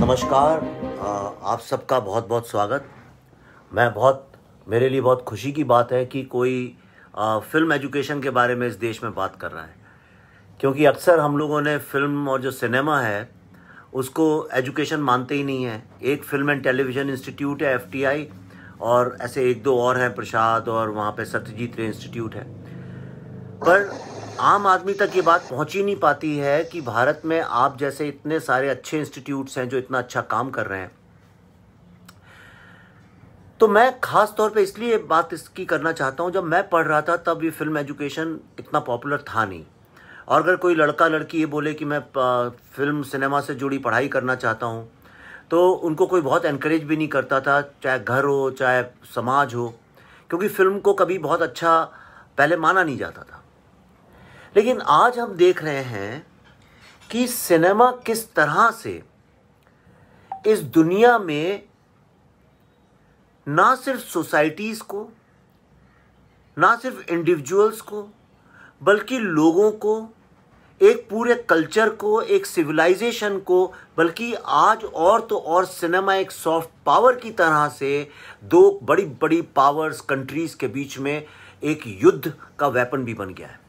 नमस्कार आप सबका बहुत बहुत स्वागत मैं बहुत मेरे लिए बहुत खुशी की बात है कि कोई फिल्म एजुकेशन के बारे में इस देश में बात कर रहा है क्योंकि अक्सर हम लोगों ने फिल्म और जो सिनेमा है उसको एजुकेशन मानते ही नहीं है एक फिल्म एंड टेलीविज़न इंस्टीट्यूट है एफटीआई और ऐसे एक दो और हैं प्रसाद और वहाँ पे सत्यजीत रे इंस्टीट्यूट है पर आम आदमी तक ये बात पहुंच ही नहीं पाती है कि भारत में आप जैसे इतने सारे अच्छे इंस्टीट्यूट्स हैं जो इतना अच्छा काम कर रहे हैं तो मैं खास तौर पे इसलिए बात इसकी करना चाहता हूँ जब मैं पढ़ रहा था तब ये फिल्म एजुकेशन इतना पॉपुलर था नहीं और अगर कोई लड़का लड़की ये बोले कि मैं फिल्म सिनेमा से जुड़ी पढ़ाई करना चाहता हूँ तो उनको कोई बहुत इनक्रेज भी नहीं करता था चाहे घर हो चाहे समाज हो क्योंकि फिल्म को कभी बहुत अच्छा पहले माना नहीं जाता था लेकिन आज हम देख रहे हैं कि सिनेमा किस तरह से इस दुनिया में ना सिर्फ सोसाइटीज़ को ना सिर्फ इंडिविजुअल्स को बल्कि लोगों को एक पूरे कल्चर को एक सिविलाइजेशन को बल्कि आज और तो और सिनेमा एक सॉफ्ट पावर की तरह से दो बड़ी बड़ी पावर्स कंट्रीज़ के बीच में एक युद्ध का वेपन भी बन गया है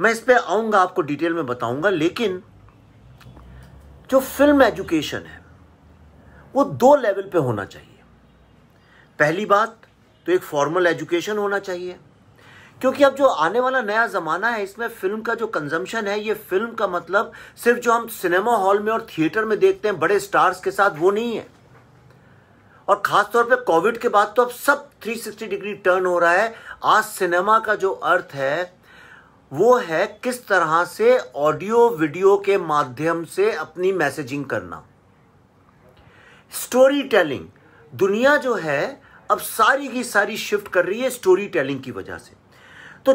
मैं इस पर आऊंगा आपको डिटेल में बताऊंगा लेकिन जो फिल्म एजुकेशन है वो दो लेवल पे होना चाहिए पहली बात तो एक फॉर्मल एजुकेशन होना चाहिए क्योंकि अब जो आने वाला नया ज़माना है इसमें फिल्म का जो कंजम्पशन है ये फिल्म का मतलब सिर्फ जो हम सिनेमा हॉल में और थिएटर में देखते हैं बड़े स्टार्स के साथ वो नहीं है और ख़ासतौर पे कोविड के बाद तो अब सब 360 डिग्री टर्न हो रहा है आज सिनेमा का जो अर्थ है वो है किस तरह से ऑडियो वीडियो के माध्यम से अपनी मैसेजिंग करना स्टोरी टेलिंग दुनिया जो है अब सारी की सारी शिफ्ट कर रही है स्टोरी टेलिंग की वजह से तो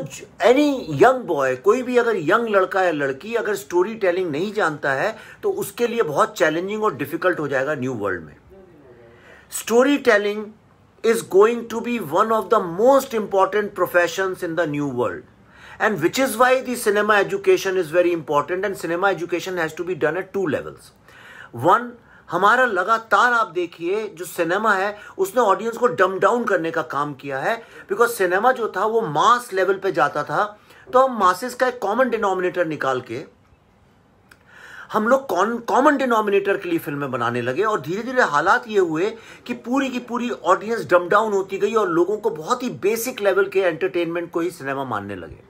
एनी यंग बॉय कोई भी अगर यंग लड़का या लड़की अगर स्टोरी टेलिंग नहीं जानता है तो उसके लिए बहुत चैलेंजिंग और डिफिकल्ट हो जाएगा न्यू वर्ल्ड में story telling is going to be one of the most important profession in the new world and which is why the cinema education is very important and cinema education has to be done at two levels one हमारा लगातार आप देखिए जो cinema है उसने audience को डम down करने का काम किया है बिकॉज सिनेमा जो था वो मास लेवल पे जाता था तो हम मासेस का एक कॉमन डिनोमिनेटर निकाल के हम लोग कॉमन डिनोमिनेटर के लिए फिल्में बनाने लगे और धीरे धीरे हालात ये हुए कि पूरी की पूरी ऑडियंस डम डाउन होती गई और लोगों को बहुत ही बेसिक लेवल के एंटरटेनमेंट को ही सिनेमा मानने लगे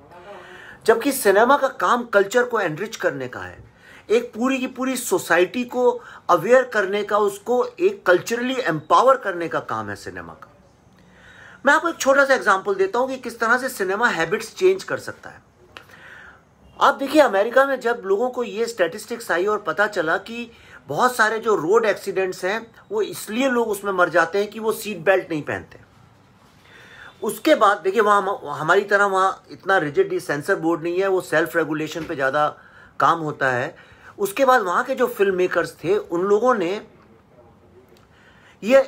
जबकि सिनेमा का काम कल्चर को एनरिच करने का है एक पूरी की पूरी सोसाइटी को अवेयर करने का उसको एक कल्चरली एम्पावर करने का काम है सिनेमा का मैं आपको एक छोटा सा एग्जाम्पल देता हूँ कि किस तरह से सिनेमा हैबिट्स चेंज कर सकता है आप देखिए अमेरिका में जब लोगों को ये स्टैटिस्टिक्स आई और पता चला कि बहुत सारे जो रोड एक्सीडेंट्स हैं वो इसलिए लोग उसमें मर जाते हैं कि वो सीट बेल्ट नहीं पहनते उसके बाद देखिए वहाँ हमारी तरह वहाँ इतना रिजिड सेंसर बोर्ड नहीं है वो सेल्फ रेगुलेशन पे ज़्यादा काम होता है उसके बाद वहाँ के जो फिल्म मेकर्स थे उन लोगों ने ये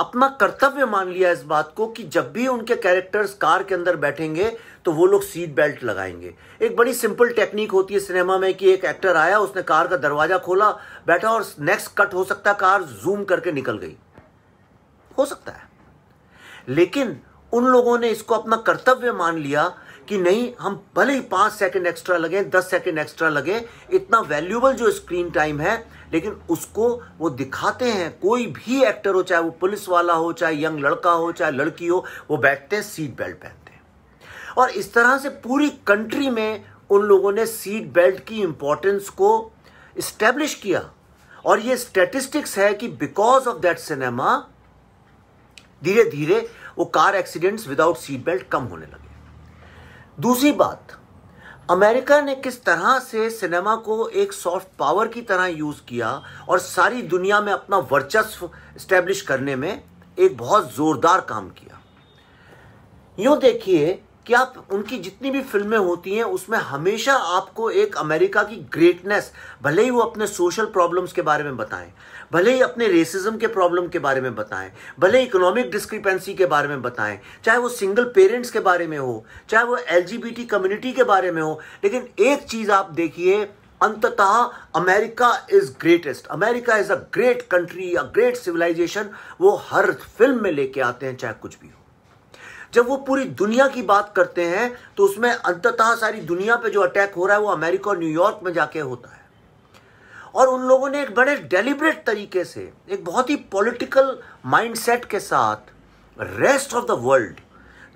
अपना कर्तव्य मान लिया इस बात को कि जब भी उनके कैरेक्टर्स कार के अंदर बैठेंगे तो वो लोग सीट बेल्ट लगाएंगे एक बड़ी सिंपल टेक्निक होती है सिनेमा में कि एक एक्टर आया उसने कार का दरवाजा खोला बैठा और नेक्स्ट कट हो सकता है कार जूम करके निकल गई हो सकता है लेकिन उन लोगों ने इसको अपना कर्तव्य मान लिया कि नहीं हम भले ही पांच सेकंड एक्स्ट्रा लगे दस सेकंड एक्स्ट्रा लगे इतना वैल्यूबल जो स्क्रीन टाइम है लेकिन उसको वो दिखाते हैं कोई भी एक्टर हो चाहे वो पुलिस वाला हो चाहे यंग लड़का हो चाहे लड़की हो वो बैठते हैं सीट बेल्ट पहनते हैं और इस तरह से पूरी कंट्री में उन लोगों ने सीट बेल्ट की इंपॉर्टेंस को इस्टेब्लिश किया और ये स्टेटिस्टिक्स है कि बिकॉज ऑफ दैट सिनेमा धीरे धीरे वो car accidents without seat belt कम होने लगे दूसरी बात अमेरिका ने किस तरह से सिनेमा को एक सॉफ्ट पावर की तरह यूज़ किया और सारी दुनिया में अपना वर्चस्व स्टैब्लिश करने में एक बहुत ज़ोरदार काम किया यू देखिए कि आप उनकी जितनी भी फिल्में होती हैं उसमें हमेशा आपको एक अमेरिका की ग्रेटनेस भले ही वो अपने सोशल प्रॉब्लम्स के बारे में बताएं भले ही अपने रेसिज्म के प्रॉब्लम के बारे में बताएं भले इकोनॉमिक डिस्क्रिपेंसी के बारे में बताएं चाहे वो सिंगल पेरेंट्स के बारे में हो चाहे वो एल कम्युनिटी के बारे में हो लेकिन एक चीज़ आप देखिए अंततः America is greatest America is a great country a great civilisation वो हर फिल्म में लेके आते हैं चाहे कुछ भी हो जब वो पूरी दुनिया की बात करते हैं तो उसमें अंततः सारी दुनिया पे जो अटैक हो रहा है वो अमेरिका और न्यूयॉर्क में जाके होता है और उन लोगों ने एक बड़े डेलिब्रेट तरीके से एक बहुत ही पॉलिटिकल माइंडसेट के साथ रेस्ट ऑफ द वर्ल्ड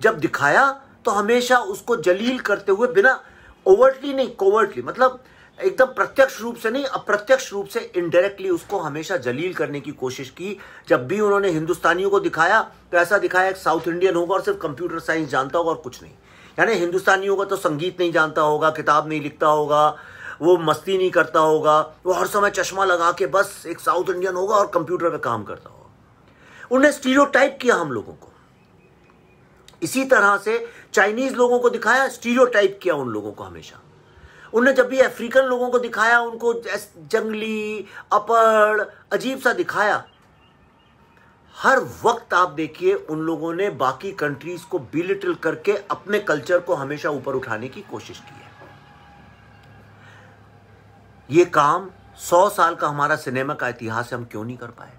जब दिखाया तो हमेशा उसको जलील करते हुए बिना ओवर्टली नहीं कोवर्टली मतलब एकदम प्रत्यक्ष रूप से नहीं अप्रत्यक्ष रूप से इनडायरेक्टली उसको हमेशा जलील करने की कोशिश की जब भी उन्होंने हिंदुस्तानियों को दिखाया तो ऐसा दिखाया एक साउथ इंडियन होगा और सिर्फ कंप्यूटर साइंस जानता होगा और कुछ नहीं यानी हिंदुस्तानियों का तो संगीत नहीं जानता होगा किताब नहीं लिखता होगा वो मस्ती नहीं करता होगा वो हर समय चश्मा लगा के बस एक साउथ इंडियन होगा और कंप्यूटर पर काम करता होगा उन्हें स्टीरियो किया हम लोगों को इसी तरह से चाइनीज लोगों को दिखाया स्टीरियो किया उन लोगों को हमेशा उनने जब भी अफ्रीकन लोगों को दिखाया उनको जंगली अपड़ अजीब सा दिखाया हर वक्त आप देखिए उन लोगों ने बाकी कंट्रीज को बिलिटल करके अपने कल्चर को हमेशा ऊपर उठाने की कोशिश की है ये काम सौ साल का हमारा सिनेमा का इतिहास हम क्यों नहीं कर पाए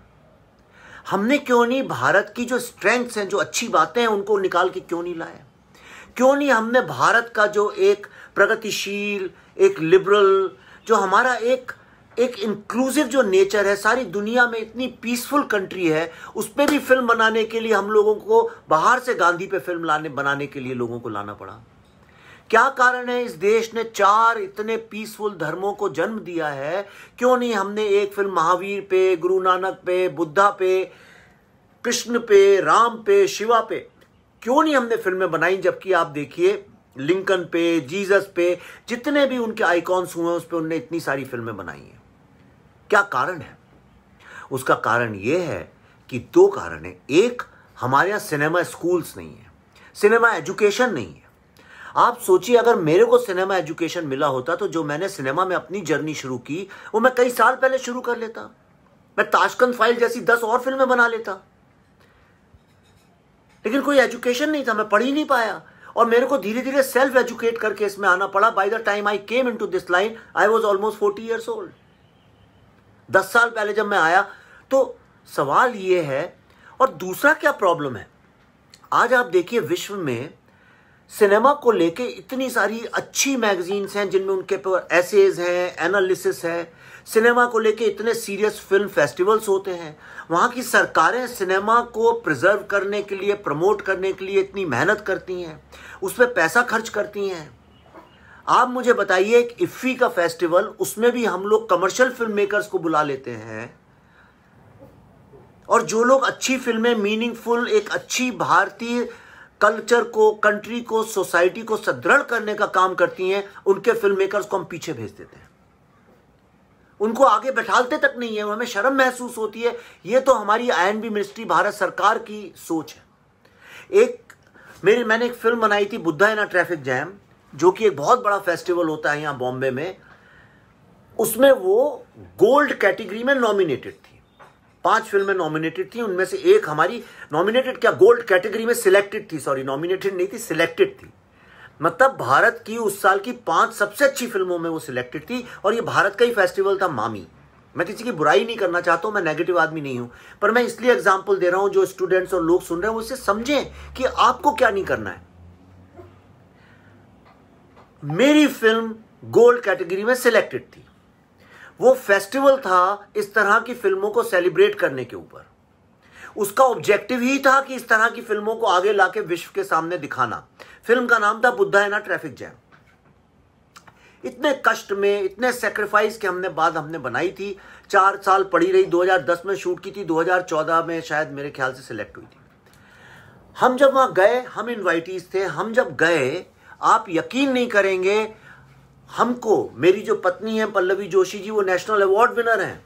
हमने क्यों नहीं भारत की जो स्ट्रेंथ्स हैं जो अच्छी बातें हैं उनको निकाल के क्यों नहीं लाए क्यों नहीं हमने भारत का जो एक प्रगतिशील एक लिबरल जो हमारा एक एक इंक्लूसिव जो नेचर है सारी दुनिया में इतनी पीसफुल कंट्री है उस पर भी फिल्म बनाने के लिए हम लोगों को बाहर से गांधी पे फिल्म लाने बनाने के लिए लोगों को लाना पड़ा क्या कारण है इस देश ने चार इतने पीसफुल धर्मों को जन्म दिया है क्यों नहीं हमने एक फिल्म महावीर पे गुरु नानक पे बुद्धा पे कृष्ण पे राम पे शिवा पे क्यों नहीं हमने फिल्में बनाई जबकि आप देखिए लिंकन पे जीसस पे जितने भी उनके आइकॉन्स हुए हैं उस पर उनने इतनी सारी फिल्में बनाई हैं क्या कारण है उसका कारण यह है कि दो कारण है एक हमारे यहाँ सिनेमा स्कूल्स नहीं है सिनेमा एजुकेशन नहीं है आप सोचिए अगर मेरे को सिनेमा एजुकेशन मिला होता तो जो मैंने सिनेमा में अपनी जर्नी शुरू की वो मैं कई साल पहले शुरू कर लेता मैं ताशकंद फाइल जैसी दस और फिल्में बना लेता लेकिन कोई एजुकेशन नहीं था मैं पढ़ ही नहीं पाया और मेरे को धीरे धीरे सेल्फ एजुकेट करके इसमें आना पड़ा by the time I came into this line I was almost forty years old दस साल पहले जब मैं आया तो सवाल ये है और दूसरा क्या प्रॉब्लम है आज आप देखिए विश्व में सिनेमा को लेके इतनी सारी अच्छी मैगजीन्स हैं जिनमें उनके पर एसेज हैं एनालिसिस है सिनेमा को लेके इतने सीरियस फिल्म फेस्टिवल्स होते हैं वहाँ की सरकारें सिनेमा को प्रिजर्व करने के लिए प्रमोट करने के लिए इतनी मेहनत करती हैं उस पर पैसा खर्च करती हैं आप मुझे बताइए एक इफ़ी का फेस्टिवल उसमें भी हम लोग कमर्शियल फिल्म मेकर्स को बुला लेते हैं और जो लोग अच्छी फिल्में मीनिंगफुल एक अच्छी भारतीय कल्चर को कंट्री को सोसाइटी को सुदृढ़ करने का काम करती हैं उनके फिल्म मेकर्स को हम पीछे भेज देते हैं उनको आगे बैठाते तक नहीं है हमें शर्म महसूस होती है ये तो हमारी बी मिनिस्ट्री भारत सरकार की सोच है एक मेरी मैंने एक फिल्म बनाई थी बुद्धा एना ट्रैफिक जैम जो कि एक बहुत बड़ा फेस्टिवल होता है यहाँ बॉम्बे में उसमें वो गोल्ड कैटेगरी में नॉमिनेटेड थी पांच फिल्में नॉमिनेटेड थी उनमें से एक हमारी नॉमिनेटेड क्या गोल्ड कैटेगरी में सिलेक्टेड थी सॉरी नॉमिनेटेड नहीं थी सिलेक्टेड थी मतलब भारत की उस साल की पांच सबसे अच्छी फिल्मों में वो सिलेक्टेड थी और ये भारत का ही फेस्टिवल था मामी मैं किसी की बुराई नहीं करना चाहता हूं मैं नेगेटिव आदमी नहीं हूं पर मैं इसलिए एग्जाम्पल दे रहा हूं जो स्टूडेंट्स और लोग सुन रहे हैं उसे समझें कि आपको क्या नहीं करना है मेरी फिल्म गोल्ड कैटेगरी में सिलेक्टेड थी वो फेस्टिवल था इस तरह की फिल्मों को सेलिब्रेट करने के ऊपर उसका ऑब्जेक्टिव ही था कि इस तरह की फिल्मों को आगे लाके विश्व के सामने दिखाना फिल्म का नाम था बुद्धा है ना ट्रैफिक जैम इतने कष्ट में इतने सेक्रीफाइस के हमने बाद हमने बनाई थी चार साल पड़ी रही 2010 में शूट की थी 2014 में शायद मेरे ख्याल से सिलेक्ट हुई थी हम जब वहां गए हम इन्वाइटीज थे हम जब गए आप यकीन नहीं करेंगे हमको मेरी जो पत्नी है पल्लवी जोशी जी वो नेशनल अवार्ड विनर हैं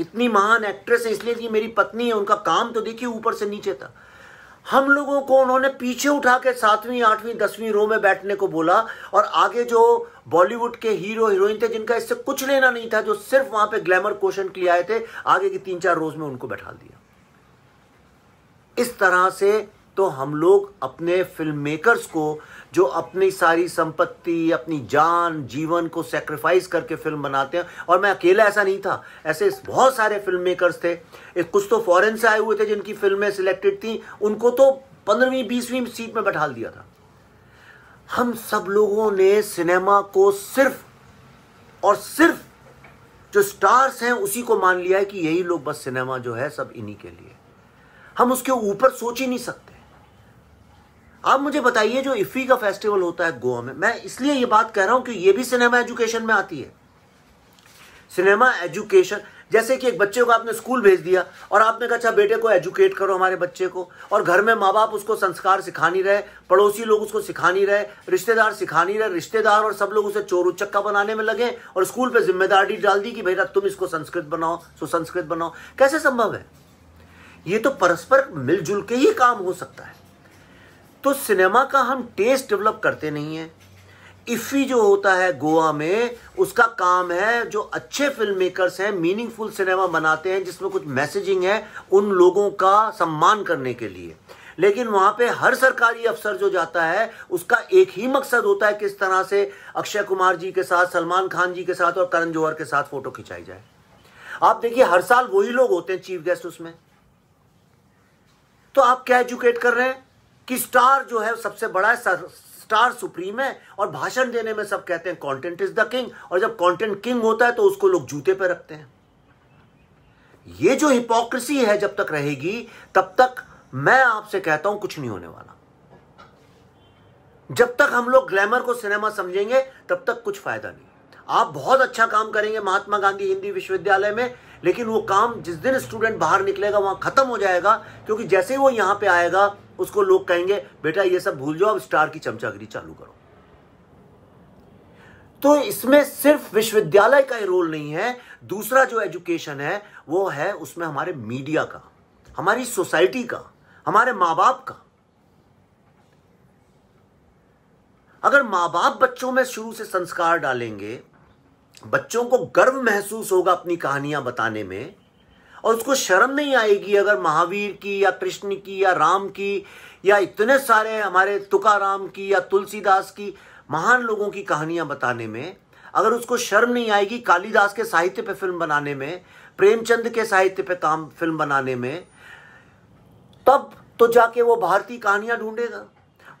इतनी महान एक्ट्रेस है इसलिए कि मेरी पत्नी है उनका काम तो देखिए ऊपर से नीचे था हम लोगों को उन्होंने पीछे उठा के सातवीं आठवीं दसवीं रो में बैठने को बोला और आगे जो बॉलीवुड के हीरो हीरोइन थे जिनका इससे कुछ लेना नहीं था जो सिर्फ वहां पे ग्लैमर क्वेश्चन के लिए आए थे आगे की तीन चार रोज में उनको बैठा दिया इस तरह से तो हम लोग अपने फिल्म मेकर्स को जो अपनी सारी संपत्ति अपनी जान जीवन को सेक्रीफाइस करके फिल्म बनाते हैं और मैं अकेला ऐसा नहीं था ऐसे बहुत सारे फिल्म मेकर्स थे एक कुछ तो फॉरेन से आए हुए थे जिनकी फिल्में सिलेक्टेड थी उनको तो पंद्रहवीं बीसवीं सीट में बैठा दिया था हम सब लोगों ने सिनेमा को सिर्फ और सिर्फ जो स्टार्स हैं उसी को मान लिया है कि यही लोग बस सिनेमा जो है सब इन्हीं के लिए हम उसके ऊपर सोच ही नहीं सकते आप मुझे बताइए जो इफ़ी का फेस्टिवल होता है गोवा में मैं इसलिए ये बात कह रहा हूँ कि ये भी सिनेमा एजुकेशन में आती है सिनेमा एजुकेशन जैसे कि एक बच्चे को आपने स्कूल भेज दिया और आपने कहा अच्छा बेटे को एजुकेट करो हमारे बच्चे को और घर में माँ बाप उसको संस्कार सिखा नहीं रहे पड़ोसी लोग उसको सिखा नहीं रहे रिश्तेदार सिखा नहीं रहे रिश्तेदार और सब लोग उसे चोर उचक्का बनाने में लगे और स्कूल पर जिम्मेदारी डाल दी कि बेटा तुम इसको संस्कृत बनाओ सुसंस्कृत बनाओ कैसे संभव है ये तो परस्पर मिलजुल के ही काम हो सकता है तो सिनेमा का हम टेस्ट डेवलप करते नहीं हैं इफ़ी जो होता है गोवा में उसका काम है जो अच्छे फिल्म मेकर्स हैं मीनिंगफुल सिनेमा बनाते हैं जिसमें कुछ मैसेजिंग है उन लोगों का सम्मान करने के लिए लेकिन वहां पे हर सरकारी अफसर जो जाता है उसका एक ही मकसद होता है किस तरह से अक्षय कुमार जी के साथ सलमान खान जी के साथ और करण जौहर के साथ फोटो खिंचाई जाए आप देखिए हर साल वही लोग होते हैं चीफ गेस्ट उसमें तो आप क्या एजुकेट कर रहे हैं कि स्टार जो है सबसे बड़ा है स्टार सुप्रीम है और भाषण देने में सब कहते हैं कंटेंट इज द किंग और जब कंटेंट किंग होता है तो उसको लोग जूते पे रखते हैं ये जो हिपोक्रेसी है जब तक रहेगी तब तक मैं आपसे कहता हूं कुछ नहीं होने वाला जब तक हम लोग ग्लैमर को सिनेमा समझेंगे तब तक कुछ फायदा नहीं आप बहुत अच्छा काम करेंगे महात्मा गांधी हिंदी विश्वविद्यालय में लेकिन वो काम जिस दिन स्टूडेंट बाहर निकलेगा वहां खत्म हो जाएगा क्योंकि जैसे ही वो यहां पे आएगा उसको लोग कहेंगे बेटा ये सब भूल जाओ अब स्टार की चमचागिरी चालू करो तो इसमें सिर्फ विश्वविद्यालय का ही रोल नहीं है दूसरा जो एजुकेशन है वो है उसमें हमारे मीडिया का हमारी सोसाइटी का हमारे मां बाप का अगर माँ बाप बच्चों में शुरू से संस्कार डालेंगे बच्चों को गर्व महसूस होगा अपनी कहानियां बताने में और उसको शर्म नहीं आएगी अगर महावीर की या कृष्ण की या राम की या इतने सारे हमारे तुकाराम की या तुलसीदास की महान लोगों की कहानियां बताने में अगर उसको शर्म नहीं आएगी कालिदास के साहित्य पे फिल्म बनाने में प्रेमचंद के साहित्य पे काम फिल्म बनाने में तब तो जाके वो भारतीय कहानियां ढूंढेगा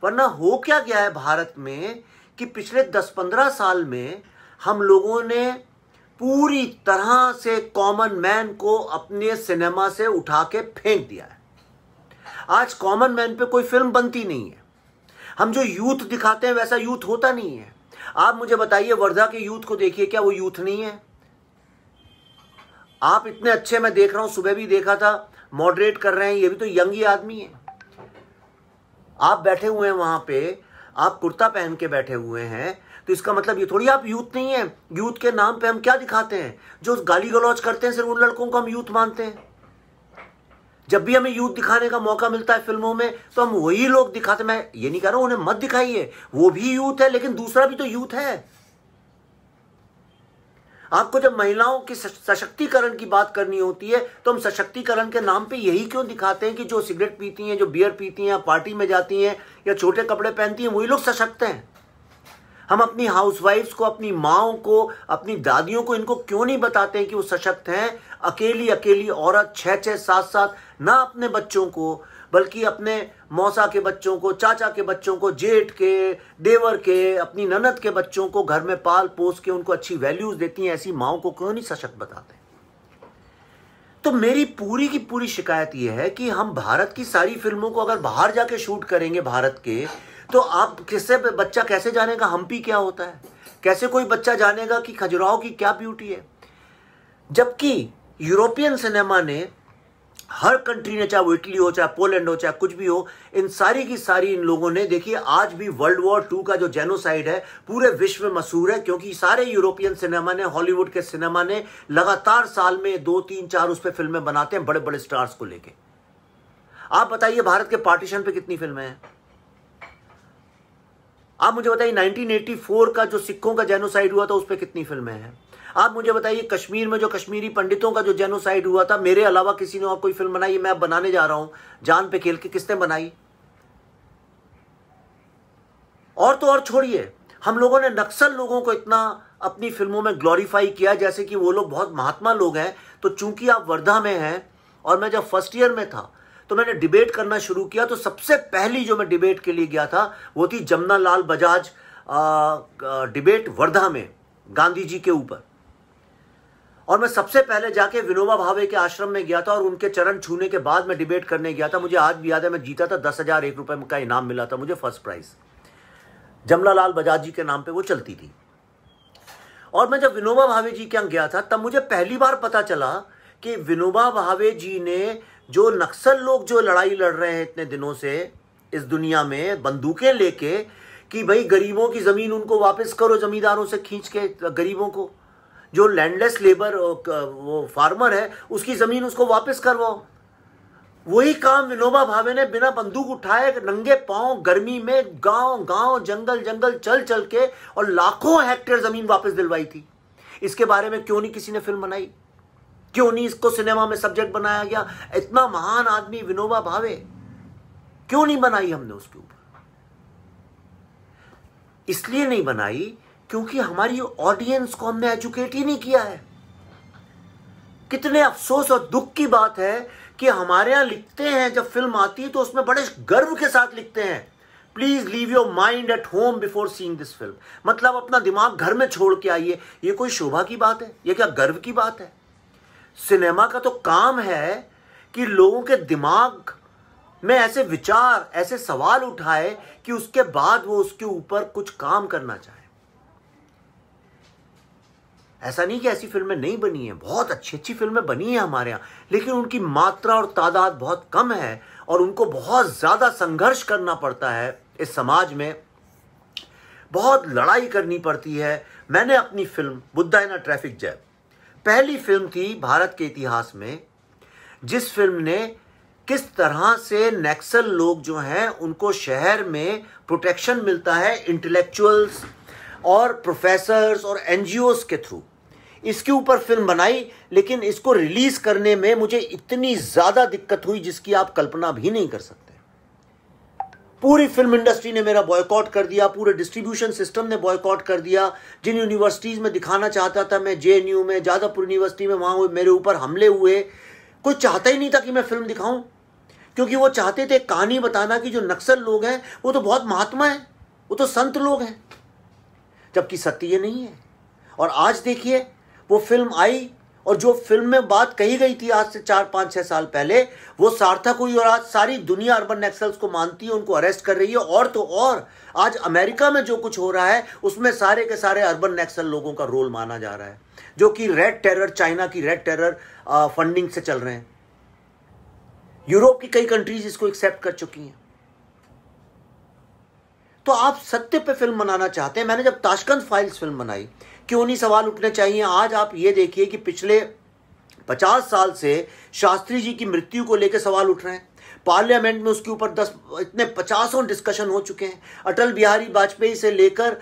वरना हो क्या गया है भारत में कि पिछले दस पंद्रह साल में हम लोगों ने पूरी तरह से कॉमन मैन को अपने सिनेमा से उठा के फेंक दिया है आज कॉमन मैन पे कोई फिल्म बनती नहीं है हम जो यूथ दिखाते हैं वैसा यूथ होता नहीं है आप मुझे बताइए वर्धा के यूथ को देखिए क्या वो यूथ नहीं है आप इतने अच्छे मैं देख रहा हूं सुबह भी देखा था मॉडरेट कर रहे हैं ये भी तो यंग ही आदमी है आप बैठे हुए हैं वहां पे आप कुर्ता पहन के बैठे हुए हैं तो इसका मतलब ये थोड़ी आप यूथ नहीं है यूथ के नाम पे हम क्या दिखाते हैं जो गाली गलौज करते हैं सिर्फ उन लड़कों को हम यूथ मानते हैं जब भी हमें यूथ दिखाने का मौका मिलता है फिल्मों में तो हम वही लोग दिखाते मैं ये नहीं कह रहा हूं उन्हें मत दिखाइए वो भी यूथ है लेकिन दूसरा भी तो यूथ है आपको जब महिलाओं की सशक्तिकरण की बात करनी होती है तो हम सशक्तिकरण के नाम पे यही क्यों दिखाते हैं कि जो सिगरेट पीती हैं जो बियर पीती हैं पार्टी में जाती हैं या छोटे कपड़े पहनती हैं वही लोग सशक्त हैं हम अपनी हाउसवाइफ्स को अपनी माओ को अपनी दादियों को इनको क्यों नहीं बताते हैं कि वो सशक्त हैं अकेली अकेली औरत छः छः सात सात ना अपने बच्चों को बल्कि अपने मौसा के बच्चों को चाचा के बच्चों को जेठ के देवर के अपनी ननद के बच्चों को घर में पाल पोस के उनको अच्छी वैल्यूज देती हैं ऐसी माओ को क्यों नहीं सशक्त बताते तो मेरी पूरी की पूरी शिकायत यह है कि हम भारत की सारी फिल्मों को अगर बाहर जाके शूट करेंगे भारत के तो आप किससे बच्चा कैसे जानेगा हम्पी क्या होता है कैसे कोई बच्चा जानेगा कि खजुराहो की क्या ब्यूटी है जबकि यूरोपियन सिनेमा ने हर कंट्री ने चाहे वो इटली हो चाहे पोलैंड हो चाहे कुछ भी हो इन सारी की सारी इन लोगों ने देखिए आज भी वर्ल्ड वॉर टू का जो जेनोसाइड है पूरे विश्व में मशहूर है क्योंकि सारे यूरोपियन सिनेमा ने हॉलीवुड के सिनेमा ने लगातार साल में दो तीन चार उस पर फिल्में बनाते हैं बड़े बड़े स्टार्स को लेके आप बताइए भारत के पार्टीशन पे कितनी फिल्में हैं आप मुझे बताइए 1984 का जो सिखों का जेनोसाइड हुआ था उस पर कितनी फिल्में हैं आप मुझे बताइए कश्मीर में जो कश्मीरी पंडितों का जो जेनोसाइड हुआ था मेरे अलावा किसी ने और कोई फिल्म बनाई मैं बनाने जा रहा हूं जान पे खेल के किसने बनाई और तो और छोड़िए हम लोगों ने नक्सल लोगों को इतना अपनी फिल्मों में ग्लोरीफाई किया जैसे कि वो लोग बहुत महात्मा लोग हैं तो चूंकि आप वर्धा में हैं और मैं जब फर्स्ट ईयर में था तो मैंने डिबेट करना शुरू किया तो सबसे पहली जो मैं डिबेट के लिए गया था वो थी जमुना लाल बजाज डिबेट वर्धा में गांधी जी के ऊपर और मैं सबसे पहले जाके विनोबा भावे के आश्रम में गया था और उनके चरण छूने के बाद मैं डिबेट करने गया था मुझे आज भी याद है मैं जीता था दस हज़ार एक रुपए का इनाम मिला था मुझे फर्स्ट प्राइज़ जमुना लाल बजाज जी के नाम पे वो चलती थी और मैं जब विनोबा भावे जी के यहां गया था तब मुझे पहली बार पता चला कि विनोबा भावे जी ने जो नक्सल लोग जो लड़ाई लड़ रहे हैं इतने दिनों से इस दुनिया में बंदूकें लेके कि भाई गरीबों की ज़मीन उनको वापस करो ज़मींदारों से खींच के गरीबों को जो लैंडलेस लेबर वो फार्मर है उसकी ज़मीन उसको वापस करवाओ वही काम विनोबा भावे ने बिना बंदूक उठाए नंगे पांव गर्मी में गांव गांव जंगल जंगल चल चल के और लाखों हेक्टेयर ज़मीन वापस दिलवाई थी इसके बारे में क्यों नहीं किसी ने फिल्म बनाई क्यों नहीं इसको सिनेमा में सब्जेक्ट बनाया गया इतना महान आदमी विनोबा भावे क्यों नहीं बनाई हमने उसके ऊपर इसलिए नहीं बनाई क्योंकि हमारी ऑडियंस को हमने एजुकेट ही नहीं किया है कितने अफसोस और दुख की बात है कि हमारे यहां लिखते हैं जब फिल्म आती है तो उसमें बड़े गर्व के साथ लिखते हैं please leave your mind at home before seeing this film मतलब अपना दिमाग घर में छोड़ के आइए ये कोई शोभा की बात है ये क्या गर्व की बात है सिनेमा का तो काम है कि लोगों के दिमाग में ऐसे विचार ऐसे सवाल उठाए कि उसके बाद वो उसके ऊपर कुछ काम करना चाहे ऐसा नहीं कि ऐसी फिल्में नहीं बनी है बहुत अच्छी अच्छी फिल्में बनी है हमारे यहां लेकिन उनकी मात्रा और तादाद बहुत कम है और उनको बहुत ज़्यादा संघर्ष करना पड़ता है इस समाज में बहुत लड़ाई करनी पड़ती है मैंने अपनी फिल्म बुद्धा इना ट्रैफिक जैब पहली फिल्म थी भारत के इतिहास में जिस फिल्म ने किस तरह से नेक्सल लोग जो हैं उनको शहर में प्रोटेक्शन मिलता है इंटेलेक्चुअल्स और प्रोफेसर्स और एन के थ्रू इसके ऊपर फिल्म बनाई लेकिन इसको रिलीज़ करने में मुझे इतनी ज़्यादा दिक्कत हुई जिसकी आप कल्पना भी नहीं कर सकते पूरी फिल्म इंडस्ट्री ने मेरा बॉयकॉट कर दिया पूरे डिस्ट्रीब्यूशन सिस्टम ने बॉयकॉट कर दिया जिन यूनिवर्सिटीज़ में दिखाना चाहता था मैं जे में जादवपुर यूनिवर्सिटी में वहाँ मेरे ऊपर हमले हुए कोई चाहता ही नहीं था कि मैं फिल्म दिखाऊं क्योंकि वो चाहते थे कहानी बताना कि जो नक्सल लोग हैं वो तो बहुत महात्मा हैं वो तो संत लोग हैं जबकि सत्य ये नहीं है और आज देखिए वो फिल्म आई और जो फिल्म में बात कही गई थी आज से चार पांच छह साल पहले वो सार्थक हुई और आज सारी दुनिया अर्बन नक्सल्स को मानती है उनको अरेस्ट कर रही है और तो और आज अमेरिका में जो कुछ हो रहा है उसमें सारे के सारे अर्बन नक्सल लोगों का रोल माना जा रहा है जो कि रेड टेरर चाइना की रेड टेरर फंडिंग से चल रहे हैं यूरोप की कई कंट्रीज इसको एक्सेप्ट कर चुकी हैं तो आप सत्य पे फिल्म बनाना चाहते हैं मैंने जब ताशकंद फाइल्स फिल्म बनाई क्यों नहीं सवाल उठने चाहिए आज आप ये देखिए कि पिछले पचास साल से शास्त्री जी की मृत्यु को लेकर सवाल उठ रहे हैं पार्लियामेंट में उसके ऊपर दस इतने पचासों डिस्कशन हो चुके हैं अटल बिहारी वाजपेयी से लेकर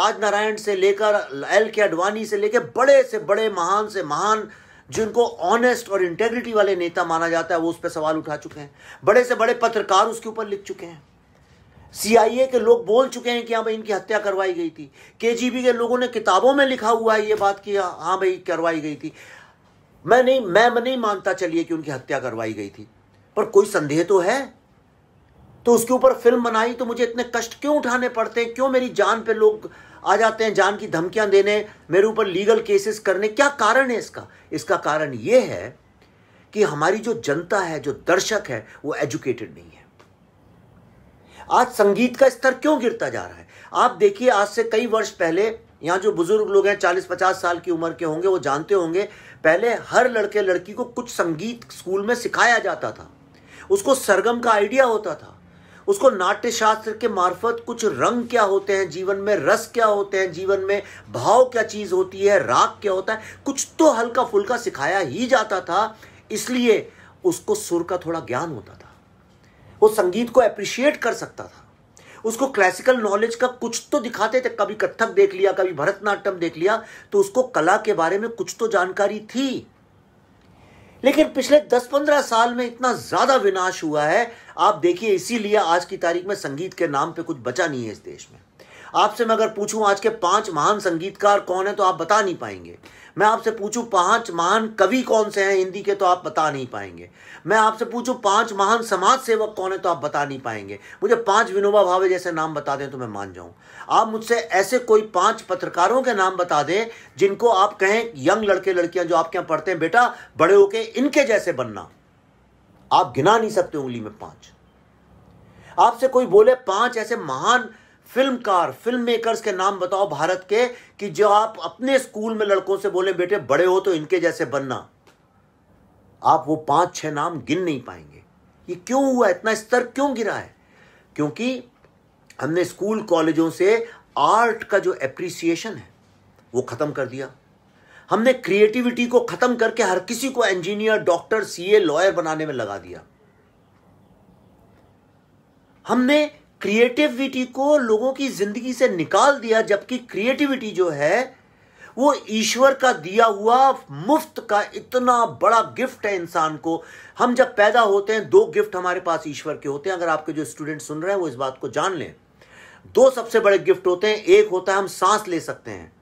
राजनारायण से लेकर एल के अडवाणी से लेकर बड़े से बड़े महान से महान जिनको ऑनेस्ट और इंटेग्रिटी वाले नेता माना जाता है वो उस पर सवाल उठा चुके हैं बड़े से बड़े पत्रकार उसके ऊपर लिख चुके हैं सीआईए के लोग बोल चुके हैं कि हाँ भाई इनकी हत्या करवाई गई थी केजीबी के लोगों ने किताबों में लिखा हुआ है ये बात कि हाँ, हाँ भाई करवाई गई थी मैं नहीं मैं नहीं मानता चलिए कि उनकी हत्या करवाई गई थी पर कोई संदेह तो है तो उसके ऊपर फिल्म बनाई तो मुझे इतने कष्ट क्यों उठाने पड़ते हैं क्यों मेरी जान पे लोग आ जाते हैं जान की धमकियां देने मेरे ऊपर लीगल केसेस करने क्या कारण है इसका इसका कारण यह है कि हमारी जो जनता है जो दर्शक है वो एजुकेटेड नहीं है आज संगीत का स्तर क्यों गिरता जा रहा है आप देखिए आज से कई वर्ष पहले यहाँ जो बुजुर्ग लोग हैं चालीस पचास साल की उम्र के होंगे वो जानते होंगे पहले हर लड़के लड़की को कुछ संगीत स्कूल में सिखाया जाता था उसको सरगम का आइडिया होता था उसको नाट्य शास्त्र के मार्फत कुछ रंग क्या होते हैं जीवन में रस क्या होते हैं जीवन में भाव क्या चीज़ होती है राग क्या होता है कुछ तो हल्का फुल्का सिखाया ही जाता था इसलिए उसको सुर का थोड़ा ज्ञान होता था वो संगीत को अप्रिशिएट कर सकता था उसको क्लासिकल नॉलेज का कुछ तो दिखाते थे कभी कथक देख लिया कभी भरतनाट्यम देख लिया तो उसको कला के बारे में कुछ तो जानकारी थी लेकिन पिछले 10-15 साल में इतना ज़्यादा विनाश हुआ है आप देखिए इसीलिए आज की तारीख में संगीत के नाम पे कुछ बचा नहीं है इस देश में आपसे मैं अगर पूछूं आज के पांच महान संगीतकार कौन है तो आप बता नहीं पाएंगे मैं आपसे पूछूं पांच महान कवि कौन से हैं हिंदी के तो आप बता नहीं पाएंगे मैं आपसे पूछूं पांच महान समाज सेवक कौन है तो आप बता नहीं पाएंगे मुझे पांच विनोबा भावे जैसे नाम बता दें तो मैं मान जाऊं आप मुझसे ऐसे कोई पांच पत्रकारों के नाम बता दें जिनको आप कहें यंग लड़के लड़कियां जो आपके यहां पढ़ते हैं बेटा बड़े होके इनके जैसे बनना आप गिना नहीं सकते उंगली में पांच आपसे कोई बोले पांच ऐसे महान फिल्मकार फिल्म मेकर्स के नाम बताओ भारत के कि जो आप अपने स्कूल में लड़कों से बोले बेटे बड़े हो तो इनके जैसे बनना आप वो पांच छह नाम गिन नहीं पाएंगे ये क्यों हुआ इतना स्तर क्यों गिरा है क्योंकि हमने स्कूल कॉलेजों से आर्ट का जो एप्रिसिएशन है वो खत्म कर दिया हमने क्रिएटिविटी को खत्म करके हर किसी को इंजीनियर डॉक्टर सीए लॉयर बनाने में लगा दिया हमने क्रिएटिविटी को लोगों की जिंदगी से निकाल दिया जबकि क्रिएटिविटी जो है वो ईश्वर का दिया हुआ मुफ्त का इतना बड़ा गिफ्ट है इंसान को हम जब पैदा होते हैं दो गिफ्ट हमारे पास ईश्वर के होते हैं अगर आपके जो स्टूडेंट सुन रहे हैं वो इस बात को जान लें दो सबसे बड़े गिफ्ट होते हैं एक होता है हम सांस ले सकते हैं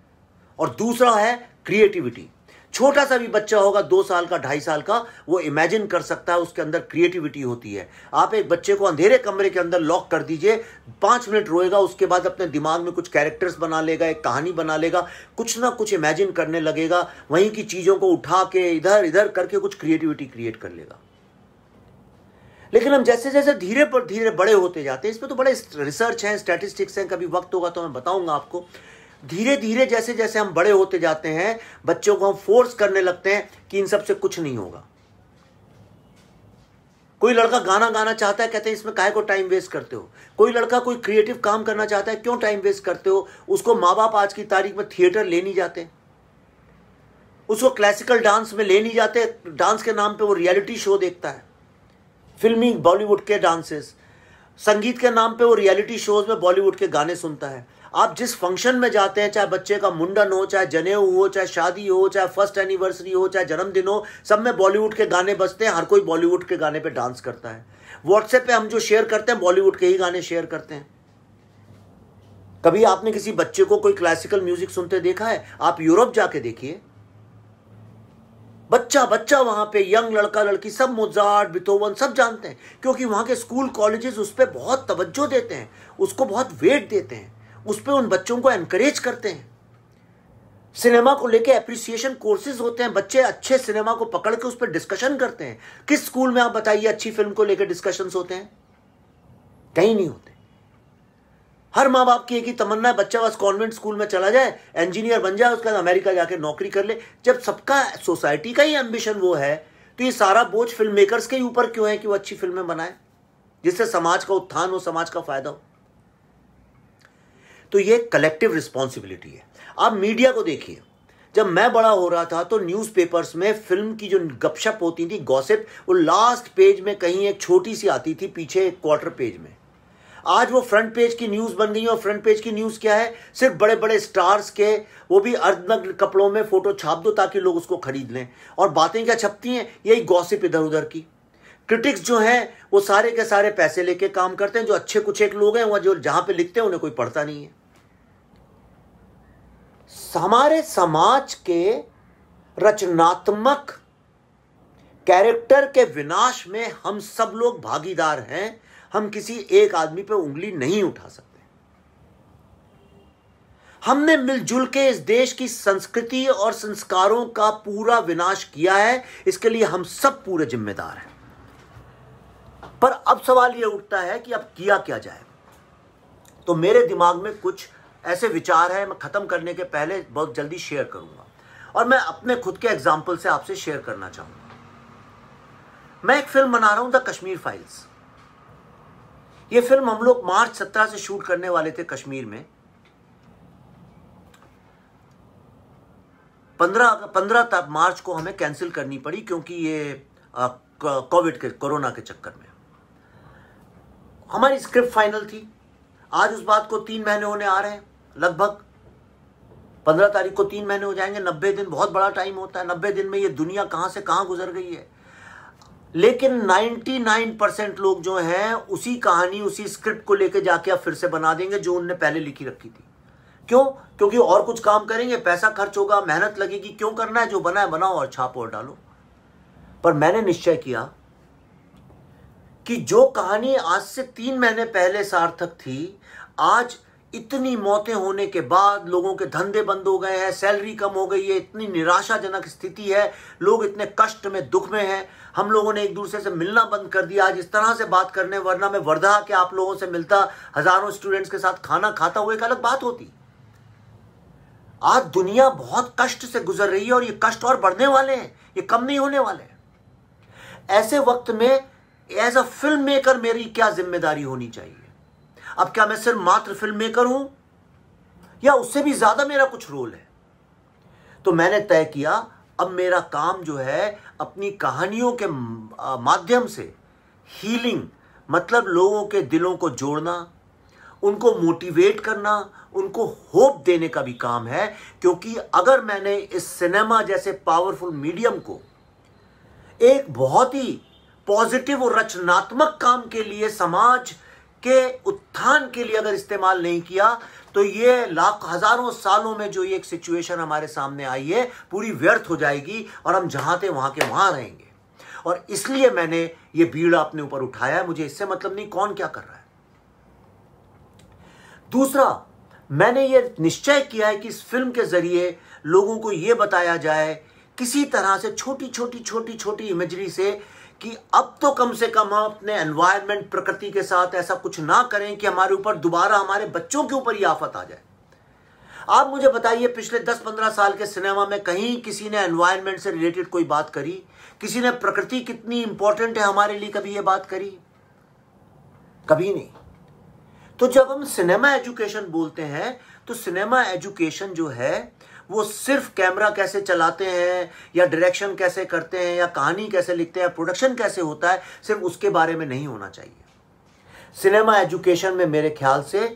और दूसरा है क्रिएटिविटी छोटा सा भी बच्चा होगा दो साल का ढाई साल का वो इमेजिन कर सकता है उसके अंदर क्रिएटिविटी होती है आप एक बच्चे को अंधेरे कमरे के अंदर लॉक कर दीजिए पांच मिनट रोएगा उसके बाद अपने दिमाग में कुछ कैरेक्टर्स बना लेगा एक कहानी बना लेगा कुछ ना कुछ इमेजिन करने लगेगा वहीं की चीज़ों को उठा के इधर इधर करके कुछ क्रिएटिविटी क्रिएट कर लेगा लेकिन हम जैसे जैसे धीरे पर धीरे बड़े होते जाते हैं इसमें तो बड़े रिसर्च हैं स्टैटिस्टिक्स हैं कभी वक्त होगा तो मैं बताऊंगा आपको धीरे धीरे जैसे जैसे हम बड़े होते जाते हैं बच्चों को हम फोर्स करने लगते हैं कि इन सबसे कुछ नहीं होगा कोई लड़का गाना गाना चाहता है कहते हैं इसमें काहे को टाइम वेस्ट करते हो कोई लड़का कोई क्रिएटिव काम करना चाहता है क्यों टाइम वेस्ट करते हो उसको माँ बाप आज की तारीख में थिएटर ले नहीं जाते उसको क्लासिकल डांस में ले नहीं जाते डांस के नाम पे वो रियलिटी शो देखता है फिल्मी बॉलीवुड के डांसेस संगीत के नाम पे वो रियलिटी शोज में बॉलीवुड के गाने सुनता है आप जिस फंक्शन में जाते हैं चाहे बच्चे का मुंडन हो चाहे जनेऊ हो चाहे शादी हो चाहे फर्स्ट एनिवर्सरी हो चाहे जन्मदिन हो सब में बॉलीवुड के गाने बजते हैं हर कोई बॉलीवुड के गाने पे डांस करता है व्हाट्सएप पे हम जो शेयर करते हैं बॉलीवुड के ही गाने शेयर करते हैं कभी आपने किसी बच्चे को कोई क्लासिकल म्यूजिक सुनते देखा है आप यूरोप जाके देखिए बच्चा बच्चा वहां पे यंग लड़का लड़की सब मोजार्ट बितोवन सब जानते हैं क्योंकि वहां के स्कूल कॉलेजेस उस पर बहुत तवज्जो देते हैं उसको बहुत वेट देते हैं उस पर उन बच्चों को एनकरेज करते हैं सिनेमा को लेके एप्रिसिएशन कोर्सेज होते हैं बच्चे अच्छे सिनेमा को पकड़ के उस पर डिस्कशन करते हैं किस स्कूल में आप बताइए अच्छी फिल्म को लेकर डिस्कशन होते हैं कहीं नहीं होते हर माँ बाप की एक ही तमन्ना है बच्चा बस कॉन्वेंट स्कूल में चला जाए इंजीनियर बन जाए उसके बाद अमेरिका जाके नौकरी कर ले जब सबका सोसाइटी का ही एम्बिशन वो है तो ये सारा बोझ फिल्म मेकर्स के ऊपर क्यों है कि वो अच्छी फिल्में बनाए जिससे समाज का उत्थान हो समाज का फायदा हो तो ये कलेक्टिव रिस्पॉन्सिबिलिटी है आप मीडिया को देखिए जब मैं बड़ा हो रहा था तो न्यूज़पेपर्स में फिल्म की जो गपशप होती थी गॉसिप वो लास्ट पेज में कहीं एक छोटी सी आती थी पीछे एक क्वार्टर पेज में आज वो फ्रंट पेज की न्यूज़ बन गई और फ्रंट पेज की न्यूज़ क्या है सिर्फ बड़े बड़े स्टार्स के वो भी अर्धनग्न कपड़ों में फ़ोटो छाप दो ताकि लोग उसको खरीद लें और बातें क्या छपती हैं यही गॉसिप इधर उधर की क्रिटिक्स जो हैं वो सारे के सारे पैसे लेके काम करते हैं जो अच्छे कुछ एक लोग हैं वह जो जहाँ पे लिखते हैं उन्हें कोई पढ़ता नहीं है हमारे समाज के रचनात्मक कैरेक्टर के विनाश में हम सब लोग भागीदार हैं हम किसी एक आदमी पर उंगली नहीं उठा सकते हमने मिलजुल के इस देश की संस्कृति और संस्कारों का पूरा विनाश किया है इसके लिए हम सब पूरे जिम्मेदार हैं पर अब सवाल यह उठता है कि अब किया क्या जाए तो मेरे दिमाग में कुछ ऐसे विचार हैं मैं ख़त्म करने के पहले बहुत जल्दी शेयर करूंगा और मैं अपने खुद के एग्जाम्पल से आपसे शेयर करना चाहूंगा मैं एक फिल्म बना रहा हूं द कश्मीर फाइल्स ये फिल्म हम लोग मार्च सत्रह से शूट करने वाले थे कश्मीर में पंद्रह पंद्रह मार्च को हमें कैंसिल करनी पड़ी क्योंकि ये कोविड के कोरोना के चक्कर में हमारी स्क्रिप्ट फाइनल थी आज उस बात को तीन महीने होने आ रहे हैं लगभग पंद्रह तारीख को तीन महीने हो जाएंगे नब्बे दिन बहुत बड़ा टाइम होता है नब्बे दिन में ये दुनिया कहां से कहां गुजर गई है लेकिन 99 परसेंट लोग जो हैं उसी कहानी उसी स्क्रिप्ट को लेकर जाके आप फिर से बना देंगे जो उनने पहले लिखी रखी थी क्यों क्योंकि और कुछ काम करेंगे पैसा खर्च होगा मेहनत लगेगी क्यों करना है जो बना है बनाओ और छाप और डालो पर मैंने निश्चय किया कि जो कहानी आज से तीन महीने पहले सार्थक थी आज इतनी मौतें होने के बाद लोगों के धंधे बंद हो गए हैं सैलरी कम हो गई है इतनी निराशाजनक स्थिति है लोग इतने कष्ट में दुख में हैं हम लोगों ने एक दूसरे से मिलना बंद कर दिया आज इस तरह से बात करने वरना मैं वर्धा के आप लोगों से मिलता हजारों स्टूडेंट्स के साथ खाना खाता हुआ एक अलग बात होती आज दुनिया बहुत कष्ट से गुजर रही है और ये कष्ट और बढ़ने वाले हैं ये कम नहीं होने वाले हैं ऐसे वक्त में एज अ फिल्म मेकर मेरी क्या जिम्मेदारी होनी चाहिए अब क्या मैं सिर्फ मात्र फिल्म मेकर हूं या उससे भी ज्यादा मेरा कुछ रोल है तो मैंने तय किया अब मेरा काम जो है अपनी कहानियों के माध्यम से हीलिंग मतलब लोगों के दिलों को जोड़ना उनको मोटिवेट करना उनको होप देने का भी काम है क्योंकि अगर मैंने इस सिनेमा जैसे पावरफुल मीडियम को एक बहुत ही पॉजिटिव और रचनात्मक काम के लिए समाज के उत्थान के लिए अगर इस्तेमाल नहीं किया तो ये लाख हजारों सालों में जो ये एक सिचुएशन हमारे सामने आई है पूरी व्यर्थ हो जाएगी और हम जहां थे वहां के वहां रहेंगे और इसलिए मैंने ये बीड़ा अपने ऊपर उठाया है मुझे इससे मतलब नहीं कौन क्या कर रहा है दूसरा मैंने ये निश्चय किया है कि इस फिल्म के जरिए लोगों को यह बताया जाए किसी तरह से छोटी छोटी छोटी छोटी इमेजरी से कि अब तो कम से कम हम अपने एनवायरमेंट प्रकृति के साथ ऐसा कुछ ना करें कि हमारे ऊपर दोबारा हमारे बच्चों के ऊपर ही आफत आ जाए आप मुझे बताइए पिछले 10-15 साल के सिनेमा में कहीं किसी ने एनवायरमेंट से रिलेटेड कोई बात करी किसी ने प्रकृति कितनी इंपॉर्टेंट है हमारे लिए कभी ये बात करी कभी नहीं तो जब हम सिनेमा एजुकेशन बोलते हैं तो सिनेमा एजुकेशन जो है वो सिर्फ कैमरा कैसे चलाते हैं या डायरेक्शन कैसे करते हैं या कहानी कैसे लिखते हैं प्रोडक्शन कैसे होता है सिर्फ उसके बारे में नहीं होना चाहिए सिनेमा एजुकेशन में मेरे ख्याल से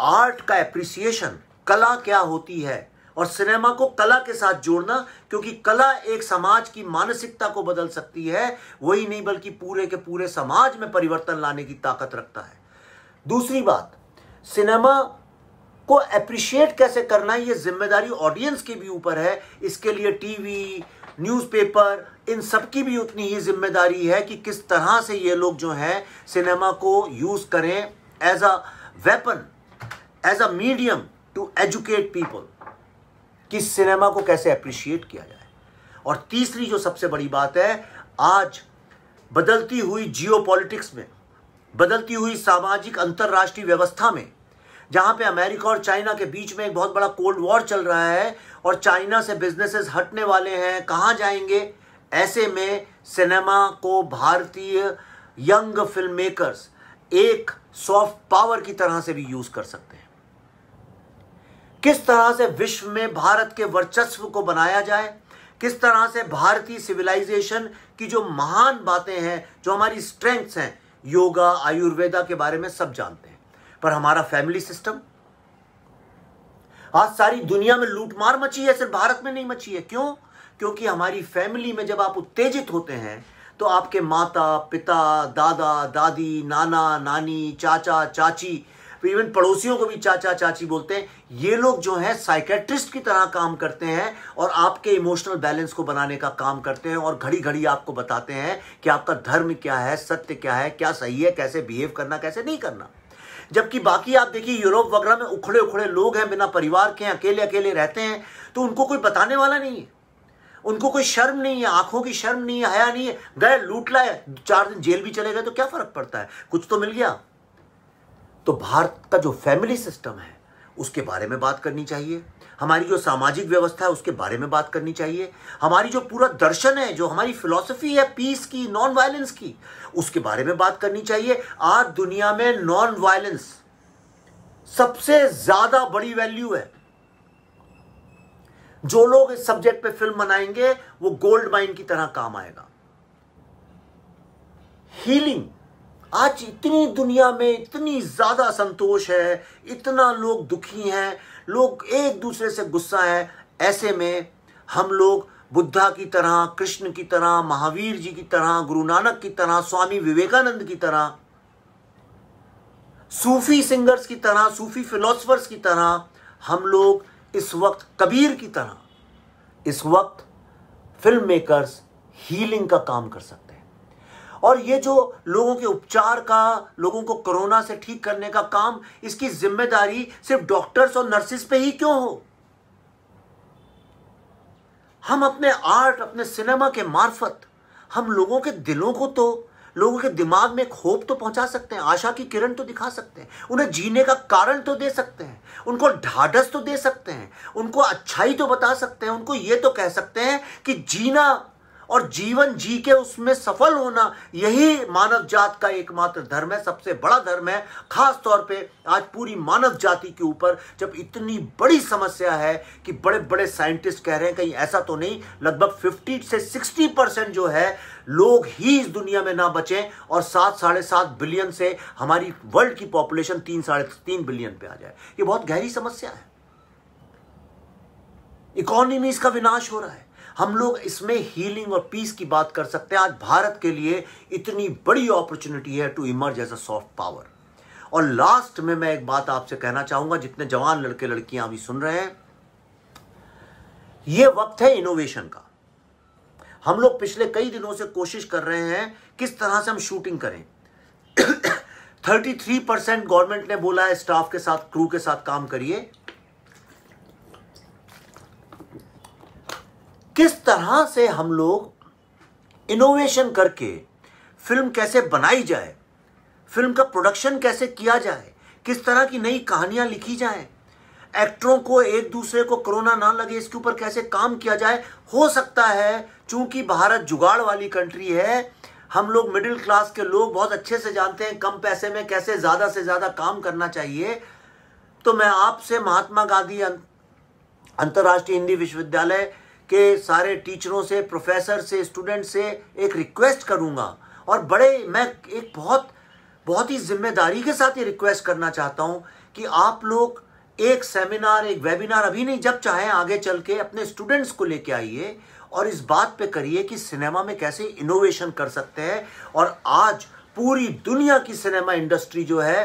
आर्ट का एप्रिसिएशन कला क्या होती है और सिनेमा को कला के साथ जोड़ना क्योंकि कला एक समाज की मानसिकता को बदल सकती है वही नहीं बल्कि पूरे के पूरे समाज में परिवर्तन लाने की ताकत रखता है दूसरी बात सिनेमा को अप्रिशिएट कैसे करना है ये जिम्मेदारी ऑडियंस के भी ऊपर है इसके लिए टीवी न्यूज़पेपर इन सब की भी उतनी ही जिम्मेदारी है कि किस तरह से ये लोग जो हैं सिनेमा को यूज़ करें as a weapon as a medium to educate people कि सिनेमा को कैसे अप्रिशिएट किया जाए और तीसरी जो सबसे बड़ी बात है आज बदलती हुई जियो में बदलती हुई सामाजिक अंतर्राष्ट्रीय व्यवस्था में जहां पे अमेरिका और चाइना के बीच में एक बहुत बड़ा कोल्ड वॉर चल रहा है और चाइना से बिजनेसेस हटने वाले हैं कहाँ जाएंगे ऐसे में सिनेमा को भारतीय यंग फिल्म मेकर्स एक सॉफ्ट पावर की तरह से भी यूज कर सकते हैं किस तरह से विश्व में भारत के वर्चस्व को बनाया जाए किस तरह से भारतीय सिविलाइजेशन की जो महान बातें हैं जो हमारी स्ट्रेंथ्स हैं योगा आयुर्वेदा के बारे में सब जानते हैं पर हमारा फैमिली सिस्टम आज सारी दुनिया में लूटमार मची है सिर्फ भारत में नहीं मची है क्यों क्योंकि हमारी फैमिली में जब आप उत्तेजित होते हैं तो आपके माता पिता दादा दादी नाना नानी चाचा चाची इवन पड़ोसियों को भी चाचा चाची बोलते हैं ये लोग जो हैं साइकेट्रिस्ट की तरह काम करते हैं और आपके इमोशनल बैलेंस को बनाने का काम करते हैं और घड़ी घड़ी आपको बताते हैं कि आपका धर्म क्या है सत्य क्या है क्या सही है कैसे बिहेव करना कैसे नहीं करना जबकि बाकी आप देखिए यूरोप वगैरह में उखड़े उखड़े लोग हैं बिना परिवार के अकेले अकेले रहते हैं तो उनको कोई बताने वाला नहीं है उनको कोई शर्म नहीं है आंखों की शर्म नहीं है हया नहीं है गए लूट लाए चार दिन जेल भी चले गए तो क्या फर्क पड़ता है कुछ तो मिल गया तो भारत का जो फैमिली सिस्टम है उसके बारे में बात करनी चाहिए हमारी जो सामाजिक व्यवस्था है उसके बारे में बात करनी चाहिए हमारी जो पूरा दर्शन है जो हमारी फिलॉसफी है पीस की नॉन वायलेंस की उसके बारे में बात करनी चाहिए आज दुनिया में नॉन वायलेंस सबसे ज्यादा बड़ी वैल्यू है जो लोग इस सब्जेक्ट पे फिल्म बनाएंगे वो गोल्ड माइन की तरह काम आएगा हीलिंग आज इतनी दुनिया में इतनी ज़्यादा संतोष है इतना लोग दुखी हैं लोग एक दूसरे से गुस्सा है ऐसे में हम लोग बुद्धा की तरह कृष्ण की तरह महावीर जी की तरह गुरु नानक की तरह स्वामी विवेकानंद की तरह सूफी सिंगर्स की तरह सूफी फिलोसफर्स की तरह हम लोग इस वक्त कबीर की तरह इस वक्त फिल्म मेकर्स हीलिंग का काम कर सकते और ये जो लोगों के उपचार का लोगों को कोरोना से ठीक करने का काम इसकी जिम्मेदारी सिर्फ डॉक्टर्स और नर्सिस पे ही क्यों हो हम अपने आर्ट अपने सिनेमा के मार्फत हम लोगों के दिलों को तो लोगों के दिमाग में एक होप तो पहुंचा सकते हैं आशा की किरण तो दिखा सकते हैं उन्हें जीने का कारण तो दे सकते हैं उनको ढाढ़स तो दे सकते हैं उनको अच्छाई तो बता सकते हैं उनको ये तो कह सकते हैं कि जीना और जीवन जी के उसमें सफल होना यही मानव जात का एकमात्र धर्म है सबसे बड़ा धर्म है खास तौर पे आज पूरी मानव जाति के ऊपर जब इतनी बड़ी समस्या है कि बड़े बड़े साइंटिस्ट कह रहे हैं कहीं ऐसा तो नहीं लगभग फिफ्टी से सिक्सटी परसेंट जो है लोग ही इस दुनिया में ना बचें और सात साढ़े सात बिलियन से हमारी वर्ल्ड की पॉपुलेशन तीन साढ़े तीन बिलियन पे आ जाए ये बहुत गहरी समस्या है इकोनॉमीज का विनाश हो रहा है हम लोग इसमें हीलिंग और पीस की बात कर सकते हैं आज भारत के लिए इतनी बड़ी अपॉर्चुनिटी है to emerge as a soft power और लास्ट में मैं एक बात आपसे कहना चाहूंगा जितने जवान लड़के लड़कियां अभी सुन रहे हैं यह वक्त है इनोवेशन का हम लोग पिछले कई दिनों से कोशिश कर रहे हैं किस तरह से हम शूटिंग करें 33 परसेंट गवर्नमेंट ने बोला है स्टाफ के साथ क्रू के साथ काम करिए किस तरह से हम लोग इनोवेशन करके फिल्म कैसे बनाई जाए फिल्म का प्रोडक्शन कैसे किया जाए किस तरह की नई कहानियां लिखी जाए एक्टरों को एक दूसरे को कोरोना ना लगे इसके ऊपर कैसे काम किया जाए हो सकता है चूंकि भारत जुगाड़ वाली कंट्री है हम लोग मिडिल क्लास के लोग बहुत अच्छे से जानते हैं कम पैसे में कैसे ज़्यादा से ज़्यादा काम करना चाहिए तो मैं आपसे महात्मा गांधी अं- अंतर्राष्ट्रीय हिंदी विश्वविद्यालय के सारे टीचरों से प्रोफेसर से स्टूडेंट से एक रिक्वेस्ट करूँगा और बड़े मैं एक बहुत बहुत ही जिम्मेदारी के साथ ये रिक्वेस्ट करना चाहता हूँ कि आप लोग एक सेमिनार एक वेबिनार अभी नहीं जब चाहें आगे चल के अपने स्टूडेंट्स को लेके आइए और इस बात पे करिए कि सिनेमा में कैसे इनोवेशन कर सकते हैं और आज पूरी दुनिया की सिनेमा इंडस्ट्री जो है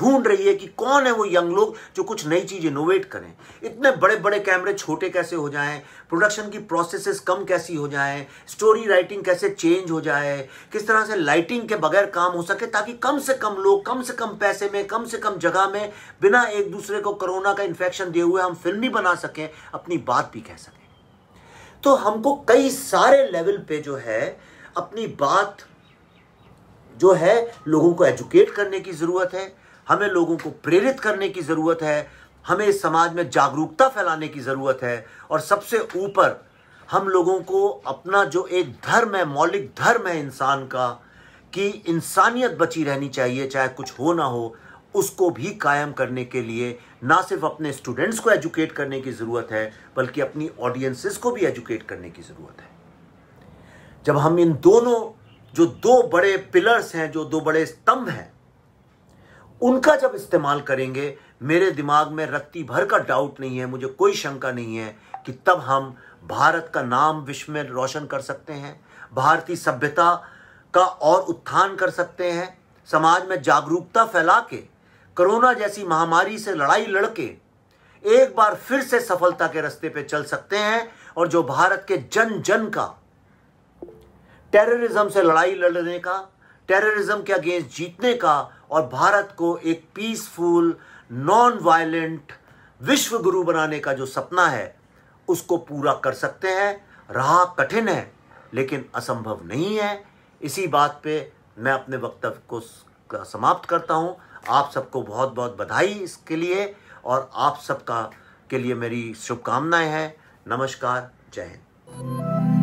ढूंढ रही है कि कौन है वो यंग लोग जो कुछ नई चीज इनोवेट करें इतने बड़े बड़े कैमरे छोटे कैसे हो जाएं प्रोडक्शन की प्रोसेसेस कम कैसी हो जाएं स्टोरी राइटिंग कैसे चेंज हो जाए किस तरह से लाइटिंग के बगैर काम हो सके ताकि कम से कम लोग कम से कम पैसे में कम से कम जगह में बिना एक दूसरे को कोरोना का इन्फेक्शन दिए हुए हम फिल्म भी बना सकें अपनी बात भी कह सकें तो हमको कई सारे लेवल पे जो है अपनी बात जो है लोगों को एजुकेट करने की ज़रूरत है हमें लोगों को प्रेरित करने की ज़रूरत है हमें इस समाज में जागरूकता फैलाने की ज़रूरत है और सबसे ऊपर हम लोगों को अपना जो एक धर्म है मौलिक धर्म है इंसान का कि इंसानियत बची रहनी चाहिए चाहे कुछ हो ना हो उसको भी कायम करने के लिए ना सिर्फ अपने स्टूडेंट्स को एजुकेट करने की ज़रूरत है बल्कि अपनी ऑडियंसिस को भी एजुकेट करने की ज़रूरत है जब हम इन दोनों जो दो बड़े पिलर्स हैं जो दो बड़े स्तंभ हैं उनका जब इस्तेमाल करेंगे मेरे दिमाग में रत्ती भर का डाउट नहीं है मुझे कोई शंका नहीं है कि तब हम भारत का नाम विश्व में रोशन कर सकते हैं भारतीय सभ्यता का और उत्थान कर सकते हैं समाज में जागरूकता फैला के कोरोना जैसी महामारी से लड़ाई लड़के एक बार फिर से सफलता के रास्ते पे चल सकते हैं और जो भारत के जन जन का टेररिज्म से लड़ाई लड़ने का टेररिज्म के अगेंस्ट जीतने का और भारत को एक पीसफुल नॉन वायलेंट विश्व गुरु बनाने का जो सपना है उसको पूरा कर सकते हैं रहा कठिन है लेकिन असंभव नहीं है इसी बात पे मैं अपने वक्तव्य को समाप्त करता हूँ आप सबको बहुत बहुत बधाई इसके लिए और आप सबका के लिए मेरी शुभकामनाएं हैं नमस्कार जय हिंद